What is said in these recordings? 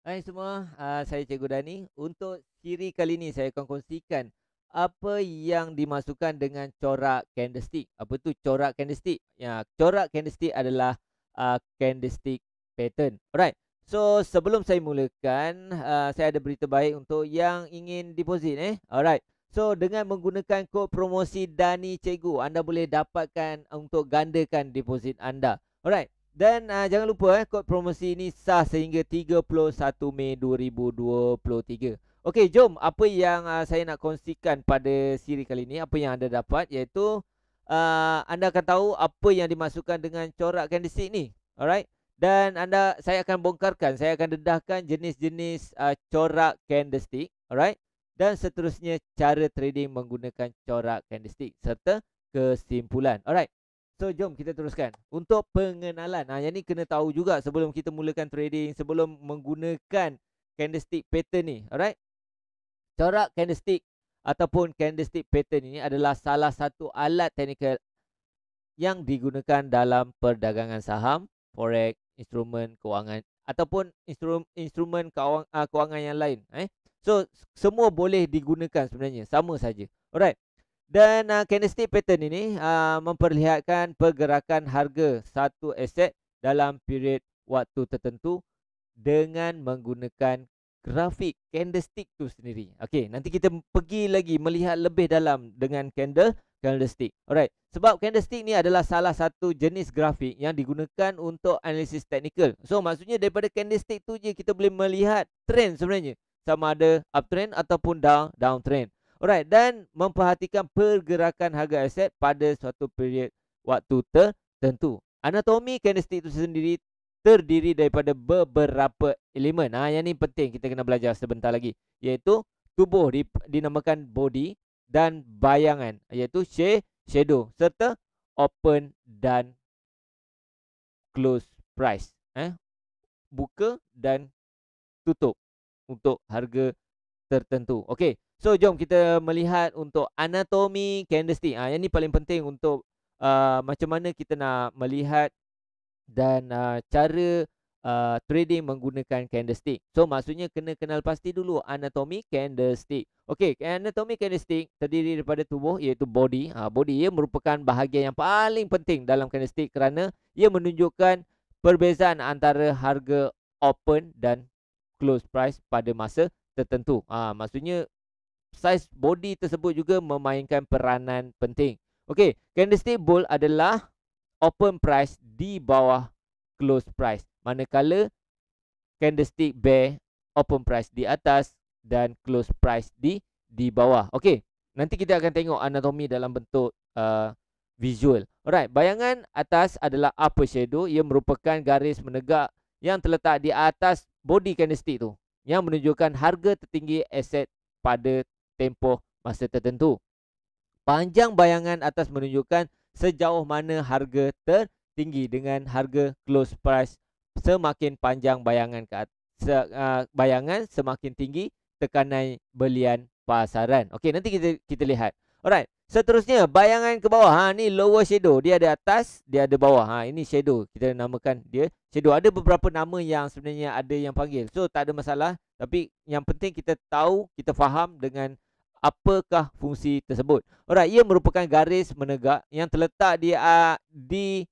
Hai semua, uh, saya Cikgu Dani. Untuk ciri kali ini saya akan kongsikan apa yang dimasukkan dengan corak candlestick. Apa tu corak candlestick? Ya, corak candlestick adalah uh, candlestick pattern. Alright. So, sebelum saya mulakan, uh, saya ada berita baik untuk yang ingin deposit eh. Alright. So, dengan menggunakan kod promosi Dani Cikgu, anda boleh dapatkan untuk gandakan deposit anda. Alright. Dan uh, jangan lupa eh kod promosi ini sah sehingga 31 Mei 2023. Okey, jom apa yang uh, saya nak kongsikan pada siri kali ini, apa yang anda dapat iaitu uh, anda akan tahu apa yang dimasukkan dengan corak candlestick ni. Alright? Dan anda saya akan bongkarkan, saya akan dedahkan jenis-jenis uh, corak candlestick. Alright? Dan seterusnya cara trading menggunakan corak candlestick serta kesimpulan. Alright? So jom kita teruskan Untuk pengenalan Nah Yang ni kena tahu juga sebelum kita mulakan trading Sebelum menggunakan candlestick pattern ni Alright Corak candlestick Ataupun candlestick pattern ini adalah salah satu alat teknikal Yang digunakan dalam perdagangan saham Forex, instrumen kewangan Ataupun instrumen ah, kewangan yang lain eh? So semua boleh digunakan sebenarnya Sama saja Alright dan uh, ah, candlestick pattern ini uh, memperlihatkan pergerakan harga satu aset dalam period waktu tertentu dengan menggunakan grafik candlestick tu sendiri. Okey, nanti kita pergi lagi melihat lebih dalam dengan candle candlestick. Alright, sebab candlestick ni adalah salah satu jenis grafik yang digunakan untuk analisis technical. So maksudnya daripada candlestick tu je kita boleh melihat trend sebenarnya sama ada uptrend ataupun down downtrend. Alright, dan memperhatikan pergerakan harga aset pada suatu period waktu tertentu. Anatomi candlestick itu sendiri terdiri daripada beberapa elemen. Ha, yang ini penting kita kena belajar sebentar lagi. Iaitu tubuh di, dinamakan body dan bayangan iaitu shade, shadow serta open dan close price. Eh? Buka dan tutup untuk harga tertentu. Okey. So jom kita melihat untuk anatomi candlestick. Ah ha, yang ni paling penting untuk uh, macam mana kita nak melihat dan uh, cara uh, trading menggunakan candlestick. So maksudnya kena kenal pasti dulu anatomi candlestick. Okey, anatomi candlestick terdiri daripada tubuh iaitu body. Ha, body ia merupakan bahagian yang paling penting dalam candlestick kerana ia menunjukkan perbezaan antara harga open dan close price pada masa tertentu. Ah ha, maksudnya size body tersebut juga memainkan peranan penting. Okey, candlestick bull adalah open price di bawah close price. Manakala candlestick bear open price di atas dan close price di di bawah. Okey, nanti kita akan tengok anatomi dalam bentuk uh, visual. Alright, bayangan atas adalah upper shadow. Ia merupakan garis menegak yang terletak di atas body candlestick tu yang menunjukkan harga tertinggi aset pada tempoh masa tertentu. Panjang bayangan atas menunjukkan sejauh mana harga tertinggi dengan harga close price semakin panjang bayangan ke atas, se, uh, bayangan semakin tinggi tekanan belian pasaran. Okey, nanti kita kita lihat. Alright. Seterusnya, bayangan ke bawah. Ha, ni lower shadow. Dia ada atas, dia ada bawah. Ha, ini shadow. Kita namakan dia shadow. Ada beberapa nama yang sebenarnya ada yang panggil. So, tak ada masalah. Tapi yang penting kita tahu, kita faham dengan apakah fungsi tersebut. Alright, ia merupakan garis menegak yang terletak di uh, di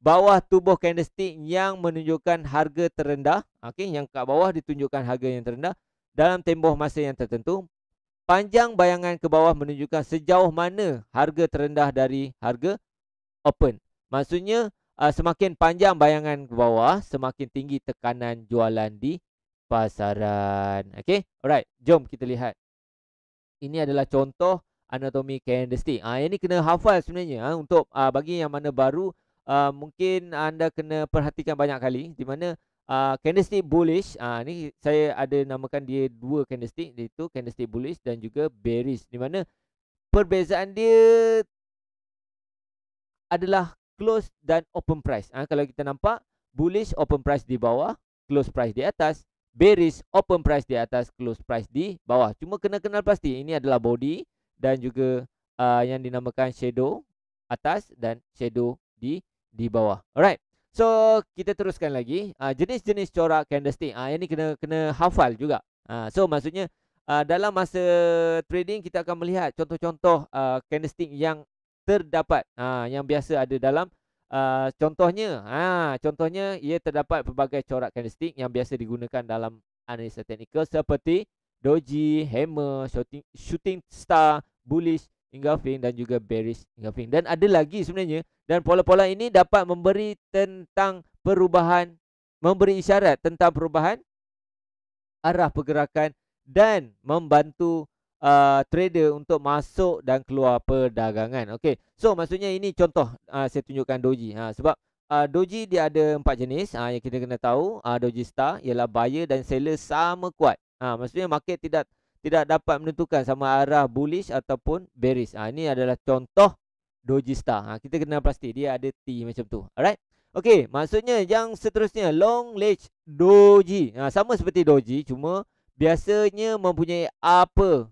bawah tubuh candlestick yang menunjukkan harga terendah. Okay, yang kat bawah ditunjukkan harga yang terendah dalam tempoh masa yang tertentu. Panjang bayangan ke bawah menunjukkan sejauh mana harga terendah dari harga open. Maksudnya uh, semakin panjang bayangan ke bawah, semakin tinggi tekanan jualan di pasaran. Okay, Alright, jom kita lihat ini adalah contoh anatomi candlestick. Ah ha, ini kena hafal sebenarnya ha, untuk ha, bagi yang mana baru ha, mungkin anda kena perhatikan banyak kali di mana ha, candlestick bullish. Ah ha, ni saya ada namakan dia dua candlestick iaitu candlestick bullish dan juga bearish di mana perbezaan dia adalah close dan open price. Ah ha, kalau kita nampak bullish open price di bawah, close price di atas bearish open price di atas close price di bawah. Cuma kena kenal pasti ini adalah body dan juga uh, yang dinamakan shadow atas dan shadow di di bawah. Alright. So kita teruskan lagi. Uh, jenis-jenis corak candlestick. Ah uh, ini kena kena hafal juga. uh, so maksudnya uh, dalam masa trading kita akan melihat contoh-contoh uh, candlestick yang terdapat uh, yang biasa ada dalam Uh, contohnya, ha, contohnya ia terdapat pelbagai corak kandistik yang biasa digunakan dalam analisa teknikal seperti doji, hammer, shooting, shooting star, bullish, engulfing dan juga bearish engulfing. Dan ada lagi sebenarnya. Dan pola-pola ini dapat memberi tentang perubahan, memberi isyarat tentang perubahan arah pergerakan dan membantu uh, trader untuk masuk dan keluar perdagangan. Okey. So maksudnya ini contoh uh, saya tunjukkan doji. Ha sebab uh, doji dia ada empat jenis uh, yang kita kena tahu. Uh, doji star ialah buyer dan seller sama kuat. Ha maksudnya market tidak tidak dapat menentukan sama arah bullish ataupun bearish. Ha ini adalah contoh doji star. Ha kita kena pasti dia ada T macam tu. Alright. Okey, maksudnya yang seterusnya long leg doji. Ha, sama seperti doji cuma biasanya mempunyai apa?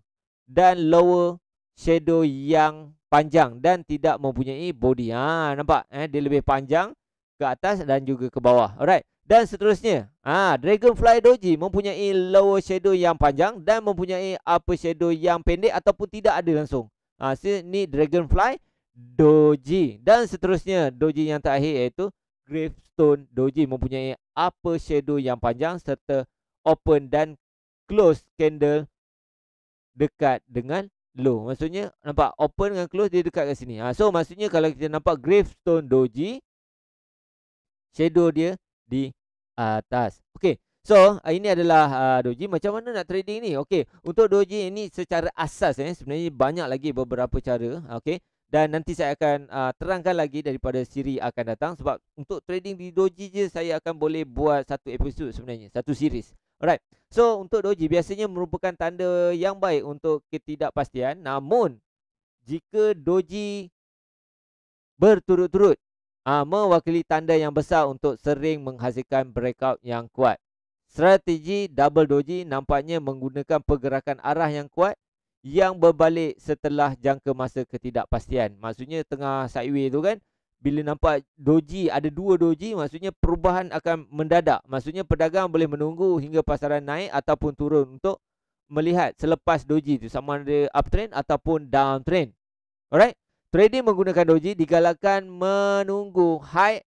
dan lower shadow yang panjang dan tidak mempunyai body. Ha nampak eh dia lebih panjang ke atas dan juga ke bawah. Alright. Dan seterusnya, ah ha, Dragonfly Doji mempunyai lower shadow yang panjang dan mempunyai upper shadow yang pendek ataupun tidak ada langsung. Ah ha, sini Dragonfly Doji dan seterusnya Doji yang terakhir iaitu Gravestone Doji mempunyai upper shadow yang panjang serta open dan close candle dekat dengan low. Maksudnya nampak open dengan close dia dekat kat sini. Ha, so maksudnya kalau kita nampak gravestone doji shadow dia di atas. Okay, So ah, ini adalah uh, doji macam mana nak trading ni? Okay, Untuk doji ini secara asas eh sebenarnya banyak lagi beberapa cara. Okay, Dan nanti saya akan uh, terangkan lagi daripada siri akan datang sebab untuk trading di doji je saya akan boleh buat satu episod sebenarnya, satu series. Alright. So untuk doji biasanya merupakan tanda yang baik untuk ketidakpastian. Namun jika doji berturut-turut uh, mewakili tanda yang besar untuk sering menghasilkan breakout yang kuat. Strategi double doji nampaknya menggunakan pergerakan arah yang kuat yang berbalik setelah jangka masa ketidakpastian. Maksudnya tengah sideways tu kan bila nampak doji ada dua doji maksudnya perubahan akan mendadak maksudnya pedagang boleh menunggu hingga pasaran naik ataupun turun untuk melihat selepas doji itu sama ada uptrend ataupun downtrend alright trading menggunakan doji digalakkan menunggu high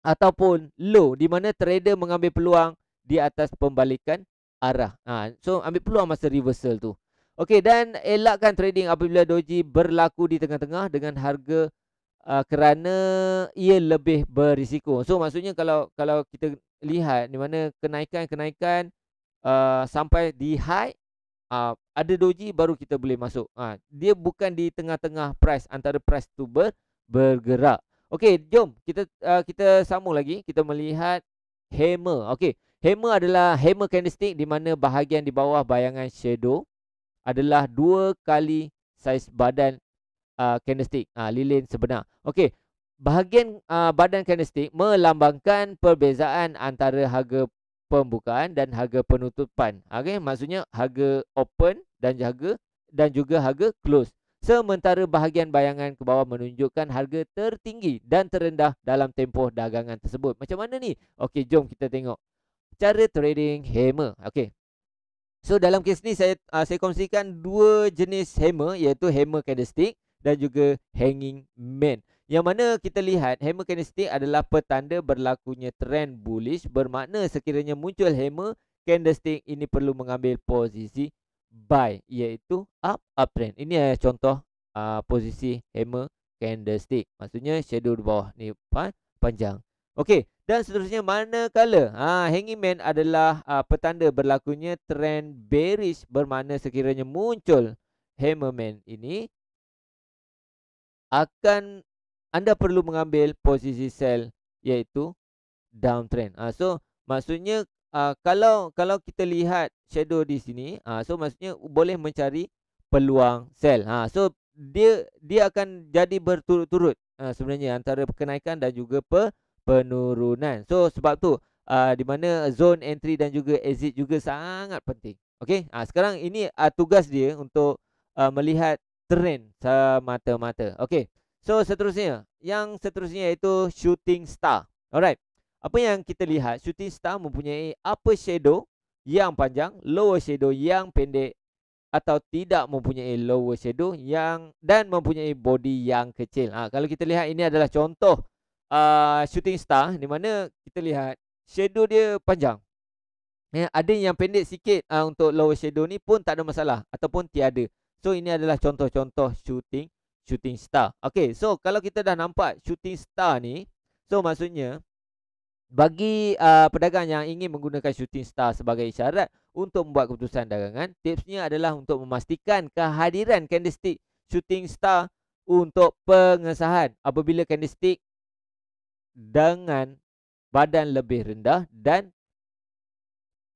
ataupun low di mana trader mengambil peluang di atas pembalikan arah ha, so ambil peluang masa reversal tu Okey dan elakkan trading apabila doji berlaku di tengah-tengah dengan harga uh, kerana ia lebih berisiko. So maksudnya kalau kalau kita lihat di mana kenaikan-kenaikan uh, sampai di high uh, ada doji baru kita boleh masuk. Uh, dia bukan di tengah-tengah price antara price to ber, bergerak. Okey, jom kita uh, kita sambung lagi. Kita melihat hammer. Okey, hammer adalah hammer candlestick di mana bahagian di bawah bayangan shadow adalah dua kali saiz badan uh, candlestick uh, lilin sebenar. Okey, bahagian uh, badan candlestick melambangkan perbezaan antara harga pembukaan dan harga penutupan. Okey, maksudnya harga open dan harga dan juga harga close. Sementara bahagian bayangan ke bawah menunjukkan harga tertinggi dan terendah dalam tempoh dagangan tersebut. Macam mana ni? Okey, jom kita tengok cara trading hammer. Okey. So dalam kes ni saya uh, saya kongsikan dua jenis hammer iaitu hammer candlestick dan juga hanging man. Yang mana kita lihat hammer candlestick adalah petanda berlakunya trend bullish bermakna sekiranya muncul hammer candlestick ini perlu mengambil posisi buy iaitu up uptrend. Ini adalah contoh uh, posisi hammer candlestick. Maksudnya shadow di bawah ni pan panjang. Okey, dan seterusnya manakala ha hanging man adalah uh, ah, petanda berlakunya trend bearish bermakna sekiranya muncul hammer man ini akan anda perlu mengambil posisi sell iaitu downtrend. Ah so maksudnya ah kalau kalau kita lihat shadow di sini ah so maksudnya boleh mencari peluang sell. Ah so dia dia akan jadi berturut-turut ah sebenarnya antara kenaikan dan juga pe penurunan. So sebab tu ah di mana zone entry dan juga exit juga sangat penting. Okay, Ah sekarang ini ah, tugas dia untuk ah, melihat trend semata-mata. Okay. So seterusnya. Yang seterusnya iaitu shooting star. Alright. Apa yang kita lihat. Shooting star mempunyai upper shadow yang panjang. Lower shadow yang pendek. Atau tidak mempunyai lower shadow yang dan mempunyai body yang kecil. Ha, kalau kita lihat ini adalah contoh uh, shooting star. Di mana kita lihat shadow dia panjang. Ya, ada yang pendek sikit uh, untuk lower shadow ni pun tak ada masalah. Ataupun tiada. So ini adalah contoh-contoh shooting shooting star. Okay, so kalau kita dah nampak shooting star ni, so maksudnya bagi uh, pedagang yang ingin menggunakan shooting star sebagai isyarat untuk membuat keputusan dagangan, tipsnya adalah untuk memastikan kehadiran candlestick shooting star untuk pengesahan apabila candlestick dengan badan lebih rendah dan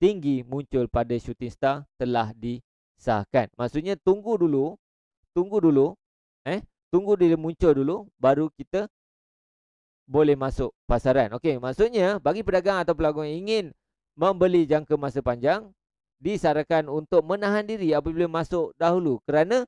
tinggi muncul pada shooting star telah di sahkan. Maksudnya tunggu dulu, tunggu dulu, eh, tunggu dia muncul dulu baru kita boleh masuk pasaran. Okey, maksudnya bagi pedagang atau pelanggan yang ingin membeli jangka masa panjang, disarankan untuk menahan diri apabila masuk dahulu kerana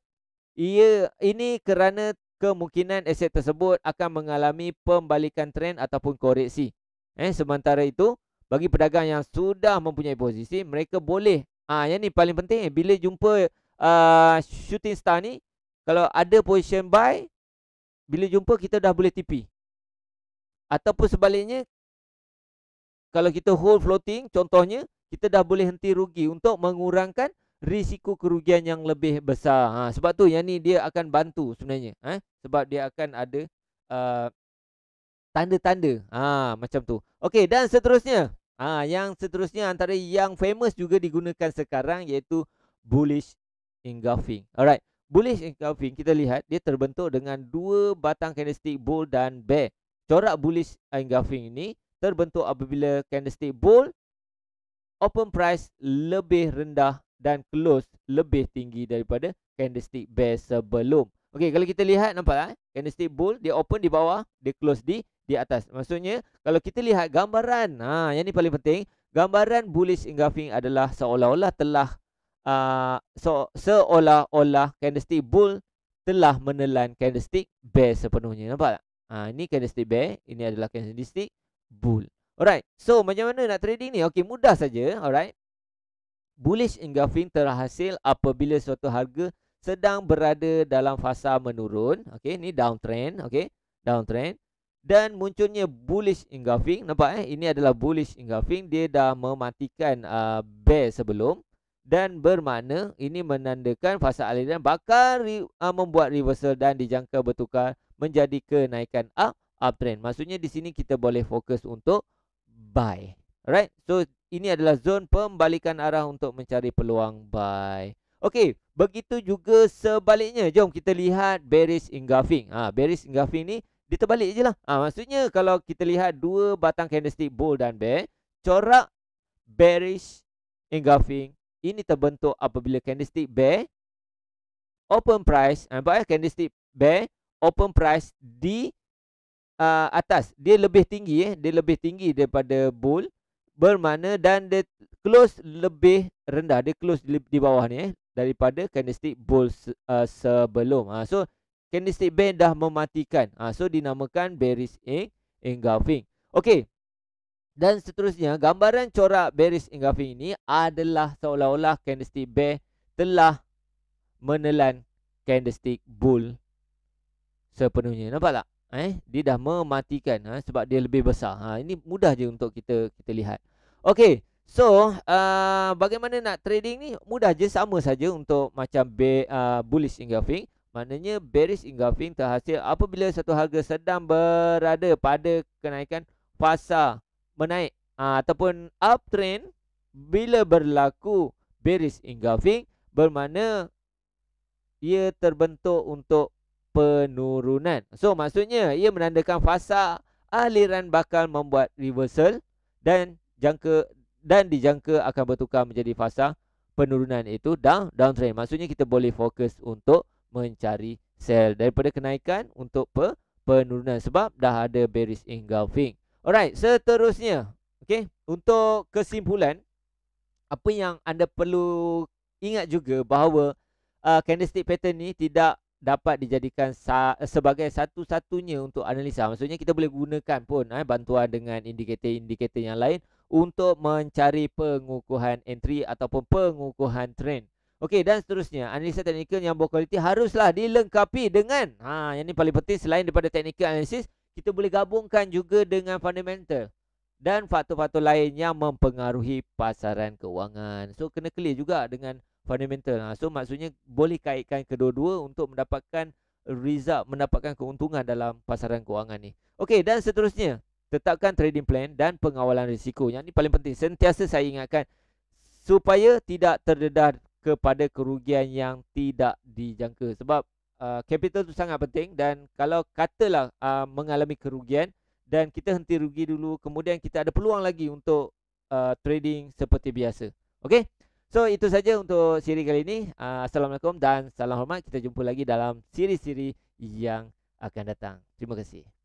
ia ini kerana kemungkinan aset tersebut akan mengalami pembalikan trend ataupun koreksi. Eh, sementara itu, bagi pedagang yang sudah mempunyai posisi, mereka boleh Ah ha, yang ni paling penting eh, bila jumpa uh, shooting star ni kalau ada position buy bila jumpa kita dah boleh tipi. Ataupun sebaliknya kalau kita hold floating contohnya kita dah boleh henti rugi untuk mengurangkan risiko kerugian yang lebih besar. Ha, sebab tu yang ni dia akan bantu sebenarnya. Eh? Sebab dia akan ada ah, tanda-tanda ha, macam tu. Okey dan seterusnya. Ah, yang seterusnya antara yang famous juga digunakan sekarang iaitu bullish engulfing. Alright. Bullish engulfing kita lihat dia terbentuk dengan dua batang candlestick bull dan bear. Corak bullish engulfing ini terbentuk apabila candlestick bull open price lebih rendah dan close lebih tinggi daripada candlestick bear sebelum. Okey, kalau kita lihat nampak tak? Eh? Candlestick bull dia open di bawah, dia close di di atas. Maksudnya kalau kita lihat gambaran, ha yang ni paling penting, gambaran bullish engulfing adalah seolah-olah telah uh, so, seolah-olah candlestick bull telah menelan candlestick bear sepenuhnya. Nampak tak? Ha ini candlestick bear, ini adalah candlestick bull. Alright. So macam mana nak trading ni? Okey, mudah saja. Alright. Bullish engulfing terhasil apabila suatu harga sedang berada dalam fasa menurun. Okey, ni downtrend, okey. Downtrend dan munculnya bullish engulfing nampak eh ini adalah bullish engulfing dia dah mematikan uh, bear sebelum dan bermakna ini menandakan fasa aliran bakal re, uh, membuat reversal dan dijangka bertukar menjadi kenaikan up uptrend maksudnya di sini kita boleh fokus untuk buy right so ini adalah zon pembalikan arah untuk mencari peluang buy okey begitu juga sebaliknya jom kita lihat bearish engulfing ah ha, bearish engulfing ni dia terbalik je lah ha, Maksudnya kalau kita lihat dua batang candlestick bull dan bear Corak bearish engulfing Ini terbentuk apabila candlestick bear Open price Nampak ya ha, eh, candlestick bear Open price di uh, atas Dia lebih tinggi eh. Dia lebih tinggi daripada bull Bermana dan dia close lebih rendah Dia close di, di bawah ni eh. Daripada candlestick bull uh, sebelum ha, So candlestick band dah mematikan. Ha, so dinamakan bearish eng engulfing. Okey. Dan seterusnya, gambaran corak bearish engulfing ini adalah seolah-olah candlestick bear telah menelan candlestick bull sepenuhnya. Nampak tak? Eh, dia dah mematikan ha, sebab dia lebih besar. Ha, ini mudah je untuk kita kita lihat. Okey. So, uh, bagaimana nak trading ni? Mudah je sama saja untuk macam bear, uh, bullish engulfing. Maknanya bearish engulfing terhasil apabila satu harga sedang berada pada kenaikan fasa menaik aa, ha, ataupun uptrend bila berlaku bearish engulfing bermakna ia terbentuk untuk penurunan. So maksudnya ia menandakan fasa aliran bakal membuat reversal dan jangka dan dijangka akan bertukar menjadi fasa penurunan itu down downtrend. Maksudnya kita boleh fokus untuk mencari sell daripada kenaikan untuk pe- penurunan sebab dah ada bearish engulfing. Alright, seterusnya. Okey, untuk kesimpulan apa yang anda perlu ingat juga bahawa uh, candlestick pattern ni tidak dapat dijadikan sa- sebagai satu-satunya untuk analisa. Maksudnya kita boleh gunakan pun eh, bantuan dengan indikator-indikator yang lain untuk mencari pengukuhan entry ataupun pengukuhan trend. Okey dan seterusnya analisa teknikal yang berkualiti haruslah dilengkapi dengan ha yang ni paling penting selain daripada teknikal analisis kita boleh gabungkan juga dengan fundamental dan faktor-faktor lain yang mempengaruhi pasaran kewangan. So kena clear juga dengan fundamental. Ha. So maksudnya boleh kaitkan kedua-dua untuk mendapatkan result mendapatkan keuntungan dalam pasaran kewangan ni. Okey dan seterusnya tetapkan trading plan dan pengawalan risiko. Yang ni paling penting sentiasa saya ingatkan supaya tidak terdedah kepada kerugian yang tidak dijangka sebab uh, capital tu sangat penting dan kalau katalah uh, mengalami kerugian dan kita henti rugi dulu kemudian kita ada peluang lagi untuk uh, trading seperti biasa okey so itu saja untuk siri kali ini uh, assalamualaikum dan salam hormat kita jumpa lagi dalam siri-siri yang akan datang terima kasih